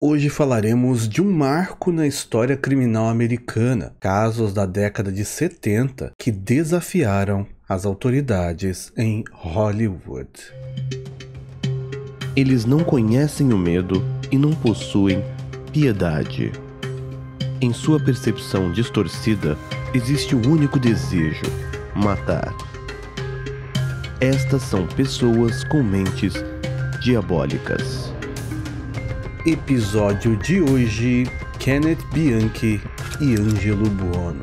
Hoje falaremos de um marco na história criminal americana, casos da década de 70 que desafiaram as autoridades em Hollywood. Eles não conhecem o medo e não possuem piedade. Em sua percepção distorcida, existe o um único desejo: matar. Estas são pessoas com mentes diabólicas. Episódio de hoje: Kenneth Bianchi e Angelo Buono.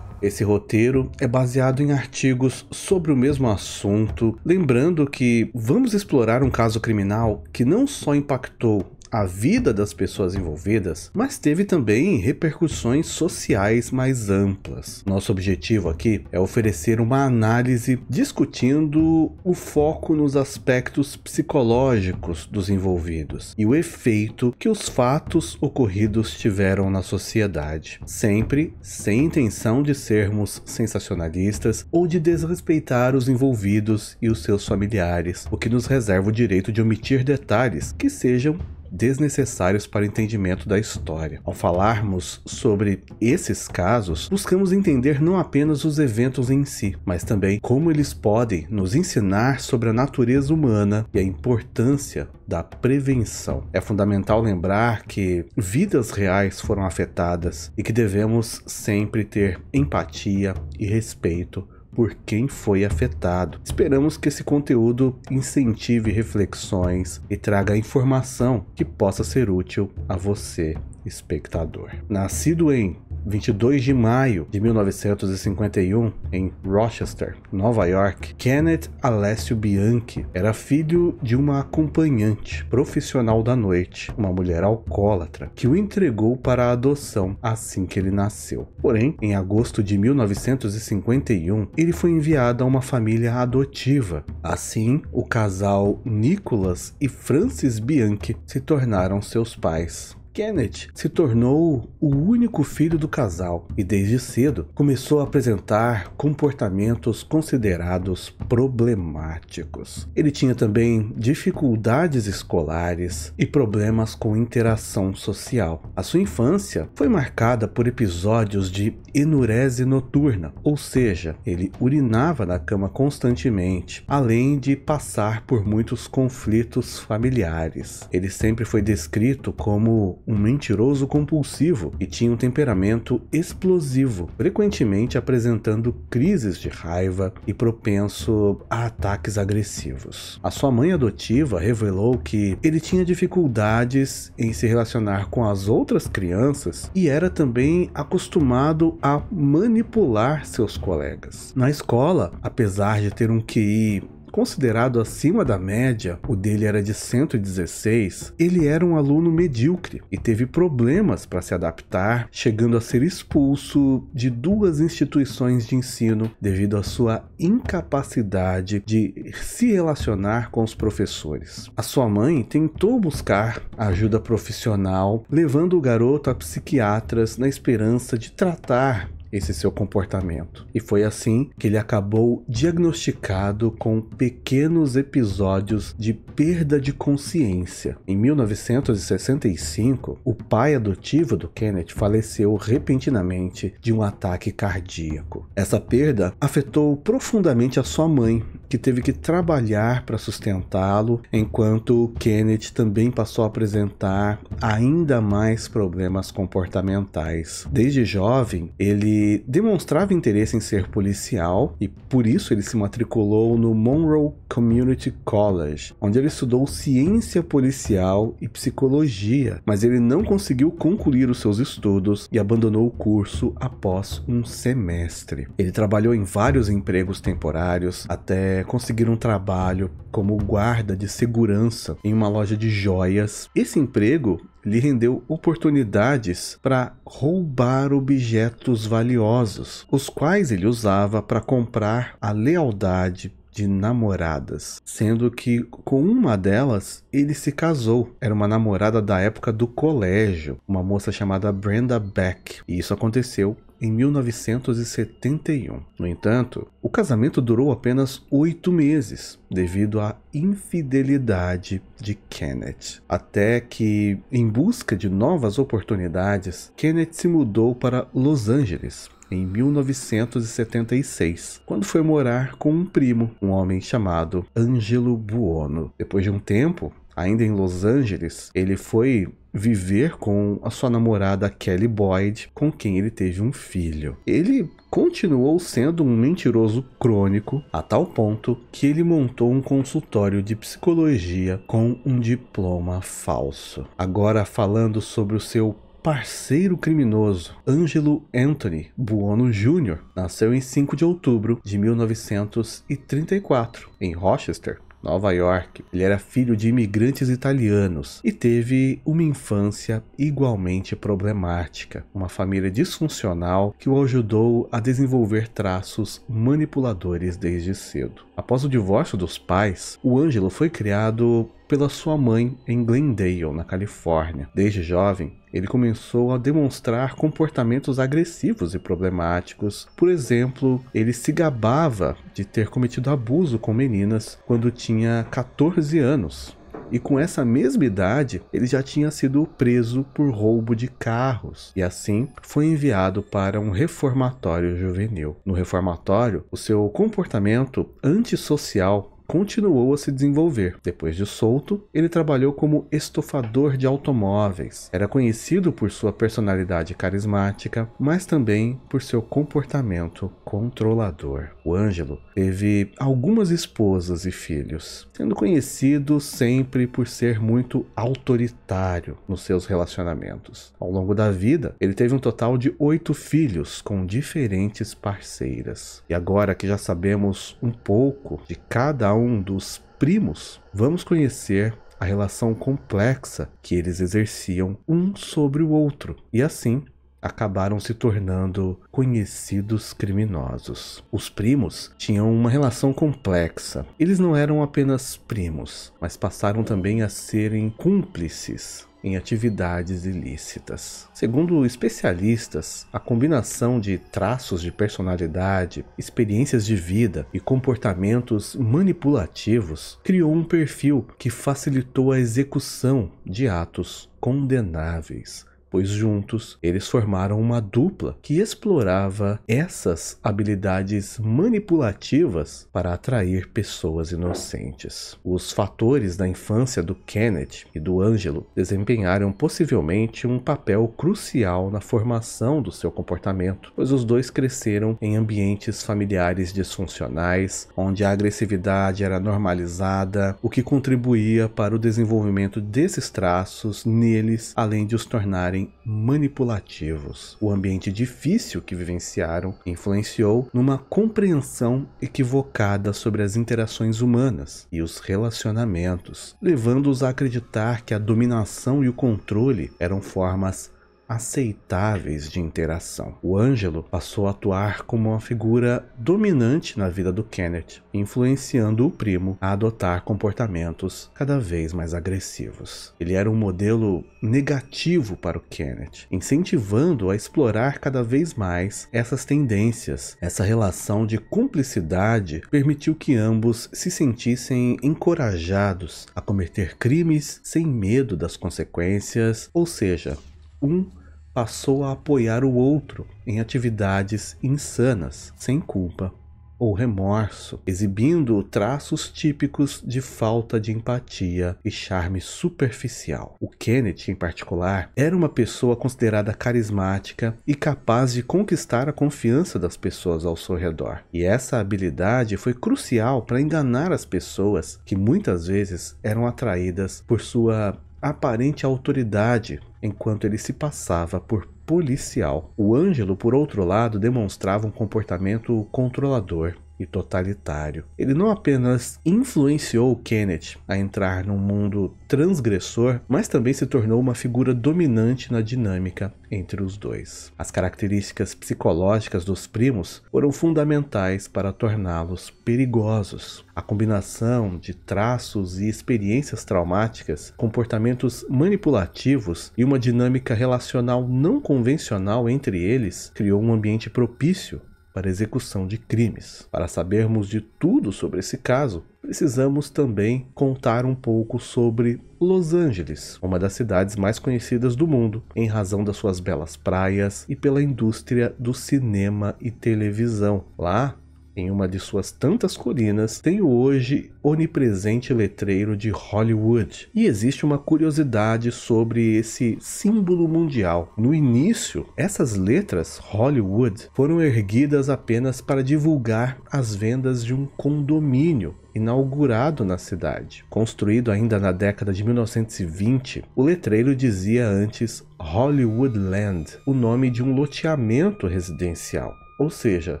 Esse roteiro é baseado em artigos sobre o mesmo assunto, lembrando que vamos explorar um caso criminal que não só impactou a vida das pessoas envolvidas, mas teve também repercussões sociais mais amplas. Nosso objetivo aqui é oferecer uma análise discutindo o foco nos aspectos psicológicos dos envolvidos e o efeito que os fatos ocorridos tiveram na sociedade, sempre sem intenção de sermos sensacionalistas ou de desrespeitar os envolvidos e os seus familiares, o que nos reserva o direito de omitir detalhes que sejam desnecessários para o entendimento da história. Ao falarmos sobre esses casos, buscamos entender não apenas os eventos em si, mas também como eles podem nos ensinar sobre a natureza humana e a importância da prevenção. É fundamental lembrar que vidas reais foram afetadas e que devemos sempre ter empatia e respeito por quem foi afetado. Esperamos que esse conteúdo incentive reflexões e traga informação que possa ser útil a você, espectador. Nascido em 22 de maio de 1951, em Rochester, Nova York, Kenneth Alessio Bianchi era filho de uma acompanhante profissional da noite, uma mulher alcoólatra, que o entregou para a adoção assim que ele nasceu. Porém, em agosto de 1951, ele foi enviado a uma família adotiva. Assim, o casal Nicholas e Francis Bianchi se tornaram seus pais. Kenneth se tornou o único filho do casal e desde cedo começou a apresentar comportamentos considerados problemáticos. Ele tinha também dificuldades escolares e problemas com interação social. A sua infância foi marcada por episódios de enurese noturna, ou seja, ele urinava na cama constantemente, além de passar por muitos conflitos familiares. Ele sempre foi descrito como um mentiroso compulsivo e tinha um temperamento explosivo, frequentemente apresentando crises de raiva e propenso a ataques agressivos. A sua mãe adotiva revelou que ele tinha dificuldades em se relacionar com as outras crianças e era também acostumado a manipular seus colegas. Na escola, apesar de ter um QI Considerado acima da média, o dele era de 116, ele era um aluno medíocre e teve problemas para se adaptar, chegando a ser expulso de duas instituições de ensino devido à sua incapacidade de se relacionar com os professores. A sua mãe tentou buscar ajuda profissional, levando o garoto a psiquiatras na esperança de tratar esse seu comportamento. E foi assim que ele acabou diagnosticado com pequenos episódios de perda de consciência. Em 1965, o pai adotivo do Kenneth faleceu repentinamente de um ataque cardíaco. Essa perda afetou profundamente a sua mãe, que teve que trabalhar para sustentá-lo, enquanto Kenneth também passou a apresentar ainda mais problemas comportamentais. Desde jovem, ele demonstrava interesse em ser policial e por isso ele se matriculou no Monroe Community College, onde ele estudou ciência policial e psicologia, mas ele não conseguiu concluir os seus estudos e abandonou o curso após um semestre. Ele trabalhou em vários empregos temporários até conseguir um trabalho como guarda de segurança em uma loja de joias. Esse emprego lhe rendeu oportunidades para roubar objetos valiosos, os quais ele usava para comprar a lealdade de namoradas, sendo que com uma delas ele se casou. Era uma namorada da época do colégio, uma moça chamada Brenda Beck, e isso aconteceu em 1971. No entanto, o casamento durou apenas oito meses, devido à infidelidade de Kenneth. Até que, em busca de novas oportunidades, Kenneth se mudou para Los Angeles, em 1976, quando foi morar com um primo, um homem chamado Angelo Buono. Depois de um tempo, ainda em Los Angeles, ele foi viver com a sua namorada Kelly Boyd, com quem ele teve um filho. Ele continuou sendo um mentiroso crônico a tal ponto que ele montou um consultório de psicologia com um diploma falso. Agora falando sobre o seu parceiro criminoso, Angelo Anthony Buono Jr., nasceu em 5 de outubro de 1934, em Rochester, Nova York. Ele era filho de imigrantes italianos e teve uma infância igualmente problemática, uma família disfuncional que o ajudou a desenvolver traços manipuladores desde cedo. Após o divórcio dos pais, o Ângelo foi criado pela sua mãe em Glendale, na Califórnia. Desde jovem, ele começou a demonstrar comportamentos agressivos e problemáticos. Por exemplo, ele se gabava de ter cometido abuso com meninas quando tinha 14 anos, e com essa mesma idade ele já tinha sido preso por roubo de carros e assim foi enviado para um reformatório juvenil. No reformatório, o seu comportamento antissocial continuou a se desenvolver. Depois de solto, ele trabalhou como estofador de automóveis. Era conhecido por sua personalidade carismática, mas também por seu comportamento controlador. O Ângelo teve algumas esposas e filhos, sendo conhecido sempre por ser muito autoritário nos seus relacionamentos. Ao longo da vida, ele teve um total de oito filhos com diferentes parceiras. E agora que já sabemos um pouco de cada a um dos primos, vamos conhecer a relação complexa que eles exerciam um sobre o outro e assim acabaram se tornando conhecidos criminosos. Os primos tinham uma relação complexa. Eles não eram apenas primos, mas passaram também a serem cúmplices em atividades ilícitas. Segundo especialistas, a combinação de traços de personalidade, experiências de vida e comportamentos manipulativos criou um perfil que facilitou a execução de atos condenáveis pois juntos eles formaram uma dupla que explorava essas habilidades manipulativas para atrair pessoas inocentes. Os fatores da infância do Kenneth e do Ângelo desempenharam possivelmente um papel crucial na formação do seu comportamento, pois os dois cresceram em ambientes familiares disfuncionais, onde a agressividade era normalizada, o que contribuía para o desenvolvimento desses traços neles, além de os tornarem também manipulativos. O ambiente difícil que vivenciaram influenciou numa compreensão equivocada sobre as interações humanas e os relacionamentos, levando-os a acreditar que a dominação e o controle eram formas aceitáveis de interação. O Ângelo passou a atuar como uma figura dominante na vida do Kenneth, influenciando o primo a adotar comportamentos cada vez mais agressivos. Ele era um modelo negativo para o Kenneth, incentivando a explorar cada vez mais essas tendências. Essa relação de cumplicidade permitiu que ambos se sentissem encorajados a cometer crimes sem medo das consequências, ou seja, um passou a apoiar o outro em atividades insanas, sem culpa ou remorso, exibindo traços típicos de falta de empatia e charme superficial. O Kenneth, em particular, era uma pessoa considerada carismática e capaz de conquistar a confiança das pessoas ao seu redor. E essa habilidade foi crucial para enganar as pessoas que muitas vezes eram atraídas por sua aparente autoridade enquanto ele se passava por policial. O Ângelo, por outro lado, demonstrava um comportamento controlador e totalitário. Ele não apenas influenciou Kenneth a entrar num mundo transgressor, mas também se tornou uma figura dominante na dinâmica entre os dois. As características psicológicas dos primos foram fundamentais para torná-los perigosos. A combinação de traços e experiências traumáticas, comportamentos manipulativos e uma dinâmica relacional não convencional entre eles criou um ambiente propício para execução de crimes. Para sabermos de tudo sobre esse caso, precisamos também contar um pouco sobre Los Angeles, uma das cidades mais conhecidas do mundo, em razão das suas belas praias e pela indústria do cinema e televisão. Lá, em uma de suas tantas colinas, tem o hoje onipresente letreiro de Hollywood. E existe uma curiosidade sobre esse símbolo mundial. No início, essas letras Hollywood foram erguidas apenas para divulgar as vendas de um condomínio inaugurado na cidade. Construído ainda na década de 1920, o letreiro dizia antes Hollywoodland, o nome de um loteamento residencial. Ou seja,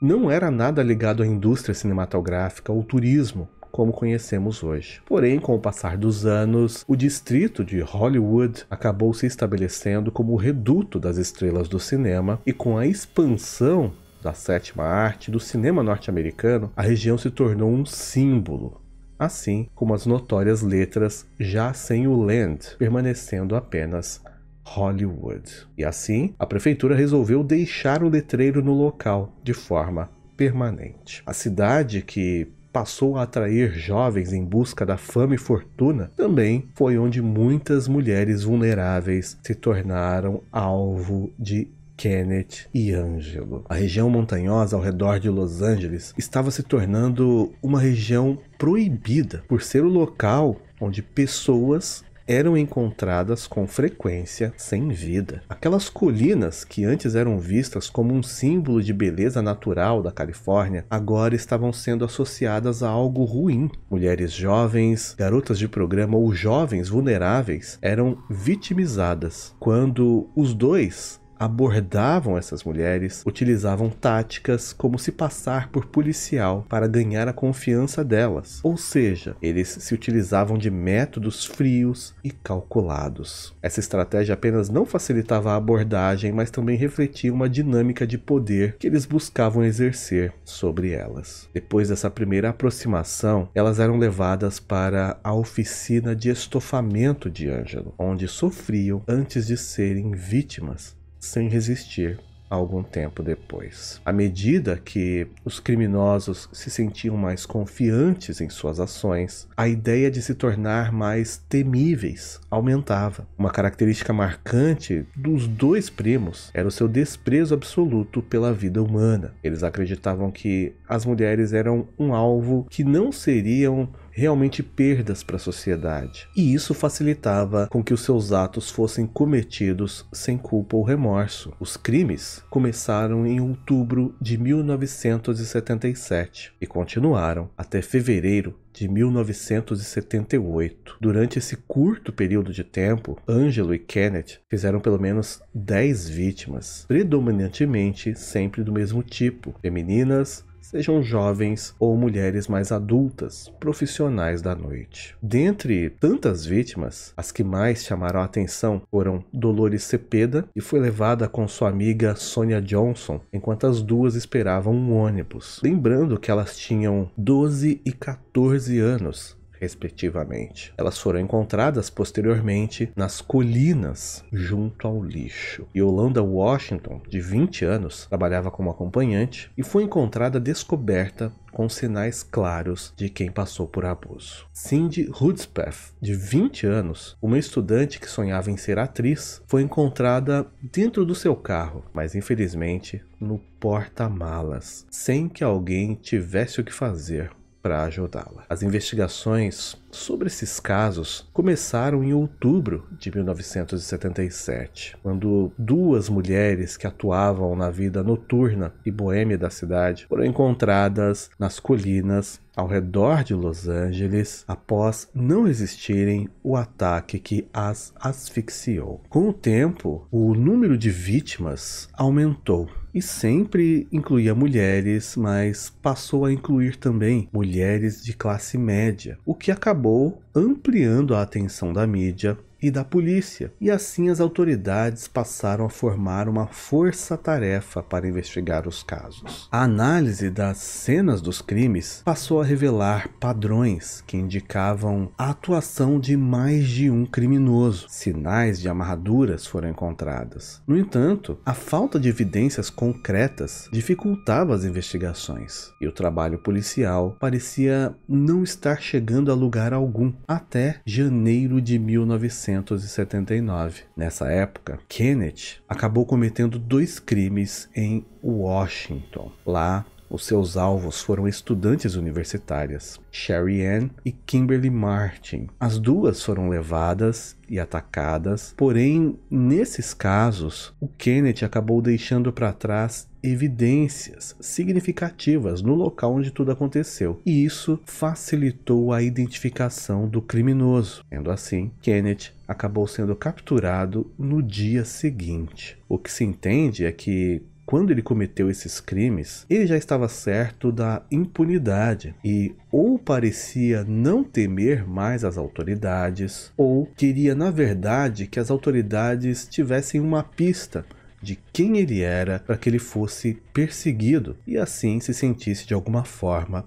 não era nada ligado à indústria cinematográfica ou turismo, como conhecemos hoje. Porém, com o passar dos anos, o distrito de Hollywood acabou se estabelecendo como o reduto das estrelas do cinema e com a expansão da sétima arte do cinema norte-americano, a região se tornou um símbolo, assim como as notórias letras já sem o land, permanecendo apenas Hollywood. E assim, a prefeitura resolveu deixar o letreiro no local de forma permanente. A cidade que passou a atrair jovens em busca da fama e fortuna, também foi onde muitas mulheres vulneráveis se tornaram alvo de Kenneth e Angelo. A região montanhosa ao redor de Los Angeles estava se tornando uma região proibida por ser o local onde pessoas eram encontradas com frequência sem vida. Aquelas colinas que antes eram vistas como um símbolo de beleza natural da Califórnia, agora estavam sendo associadas a algo ruim. Mulheres jovens, garotas de programa ou jovens vulneráveis eram vitimizadas quando os dois abordavam essas mulheres, utilizavam táticas como se passar por policial para ganhar a confiança delas. Ou seja, eles se utilizavam de métodos frios e calculados. Essa estratégia apenas não facilitava a abordagem, mas também refletia uma dinâmica de poder que eles buscavam exercer sobre elas. Depois dessa primeira aproximação, elas eram levadas para a oficina de estofamento de Ângelo, onde sofriam antes de serem vítimas sem resistir algum tempo depois. À medida que os criminosos se sentiam mais confiantes em suas ações, a ideia de se tornar mais temíveis aumentava. Uma característica marcante dos dois primos era o seu desprezo absoluto pela vida humana. Eles acreditavam que as mulheres eram um alvo que não seriam realmente perdas para a sociedade, e isso facilitava com que os seus atos fossem cometidos sem culpa ou remorso. Os crimes começaram em outubro de 1977 e continuaram até fevereiro de 1978. Durante esse curto período de tempo, Angelo e Kenneth fizeram pelo menos 10 vítimas, predominantemente sempre do mesmo tipo: femininas, sejam jovens ou mulheres mais adultas, profissionais da noite. Dentre tantas vítimas, as que mais chamaram a atenção foram Dolores Cepeda, que foi levada com sua amiga Sonia Johnson, enquanto as duas esperavam um ônibus. Lembrando que elas tinham 12 e 14 anos respectivamente. Elas foram encontradas posteriormente nas colinas junto ao lixo. Yolanda Washington, de 20 anos, trabalhava como acompanhante e foi encontrada descoberta com sinais claros de quem passou por abuso. Cindy Hudspeth, de 20 anos, uma estudante que sonhava em ser atriz, foi encontrada dentro do seu carro, mas infelizmente no porta-malas, sem que alguém tivesse o que fazer para ajudá-la. As investigações sobre esses casos começaram em outubro de 1977, quando duas mulheres que atuavam na vida noturna e boêmia da cidade foram encontradas nas colinas ao redor de Los Angeles após não resistirem o ataque que as asfixiou. Com o tempo, o número de vítimas aumentou e sempre incluía mulheres, mas passou a incluir também mulheres de classe média, o que acabou acabou ampliando a atenção da mídia e da polícia, e assim as autoridades passaram a formar uma força-tarefa para investigar os casos. A análise das cenas dos crimes passou a revelar padrões que indicavam a atuação de mais de um criminoso. Sinais de amarraduras foram encontradas. No entanto, a falta de evidências concretas dificultava as investigações e o trabalho policial parecia não estar chegando a lugar algum até janeiro de 1900 1879. Nessa época, Kenneth acabou cometendo dois crimes em Washington. Lá, os seus alvos foram estudantes universitárias, Sherry Ann e Kimberly Martin. As duas foram levadas e atacadas, porém, nesses casos, o Kenneth acabou deixando para trás evidências significativas no local onde tudo aconteceu, e isso facilitou a identificação do criminoso. Sendo assim, Kenneth acabou sendo capturado no dia seguinte. O que se entende é que quando ele cometeu esses crimes, ele já estava certo da impunidade e ou parecia não temer mais as autoridades, ou queria, na verdade, que as autoridades tivessem uma pista de quem ele era para que ele fosse perseguido e assim se sentisse de alguma forma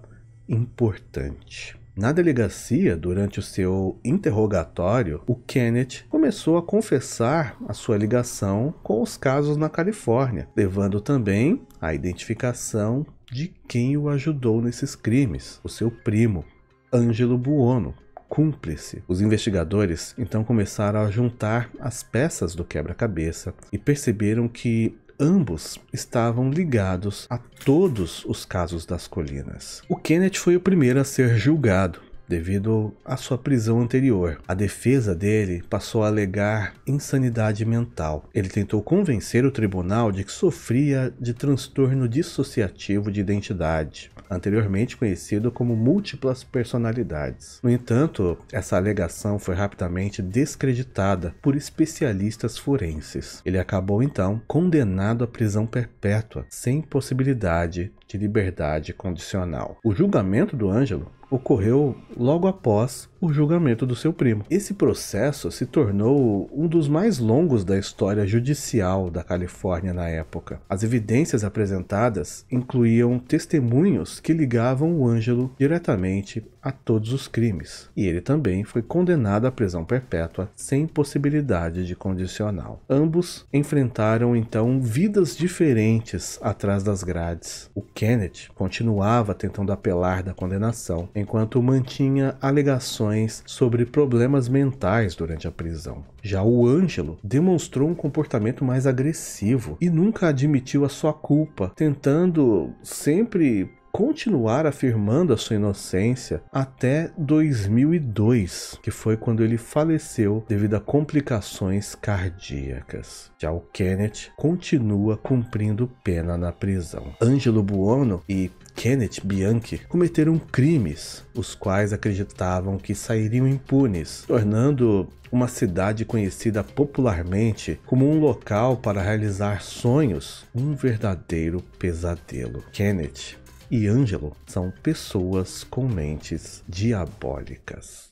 importante. Na delegacia, durante o seu interrogatório, o Kenneth começou a confessar a sua ligação com os casos na Califórnia, levando também a identificação de quem o ajudou nesses crimes, o seu primo, Ângelo Buono, cúmplice. Os investigadores então começaram a juntar as peças do quebra-cabeça e perceberam que ambos estavam ligados a todos os casos das colinas. O Kenneth foi o primeiro a ser julgado devido à sua prisão anterior. A defesa dele passou a alegar insanidade mental. Ele tentou convencer o tribunal de que sofria de transtorno dissociativo de identidade, anteriormente conhecido como múltiplas personalidades. No entanto, essa alegação foi rapidamente descreditada por especialistas forenses. Ele acabou então condenado à prisão perpétua, sem possibilidade de liberdade condicional. O julgamento do Ângelo ocorreu logo após o julgamento do seu primo. Esse processo se tornou um dos mais longos da história judicial da Califórnia na época. As evidências apresentadas incluíam testemunhos que ligavam o Ângelo diretamente a todos os crimes, e ele também foi condenado à prisão perpétua sem possibilidade de condicional. Ambos enfrentaram então vidas diferentes atrás das grades. O Kenneth continuava tentando apelar da condenação, enquanto mantinha alegações sobre problemas mentais durante a prisão. Já o Ângelo demonstrou um comportamento mais agressivo e nunca admitiu a sua culpa, tentando sempre continuar afirmando a sua inocência até 2002, que foi quando ele faleceu devido a complicações cardíacas. Já o Kenneth continua cumprindo pena na prisão. Ângelo Buono e Kenneth Bianchi cometeram crimes, os quais acreditavam que sairiam impunes, tornando uma cidade conhecida popularmente como um local para realizar sonhos, um verdadeiro pesadelo. Kenneth e Ângelo são pessoas com mentes diabólicas.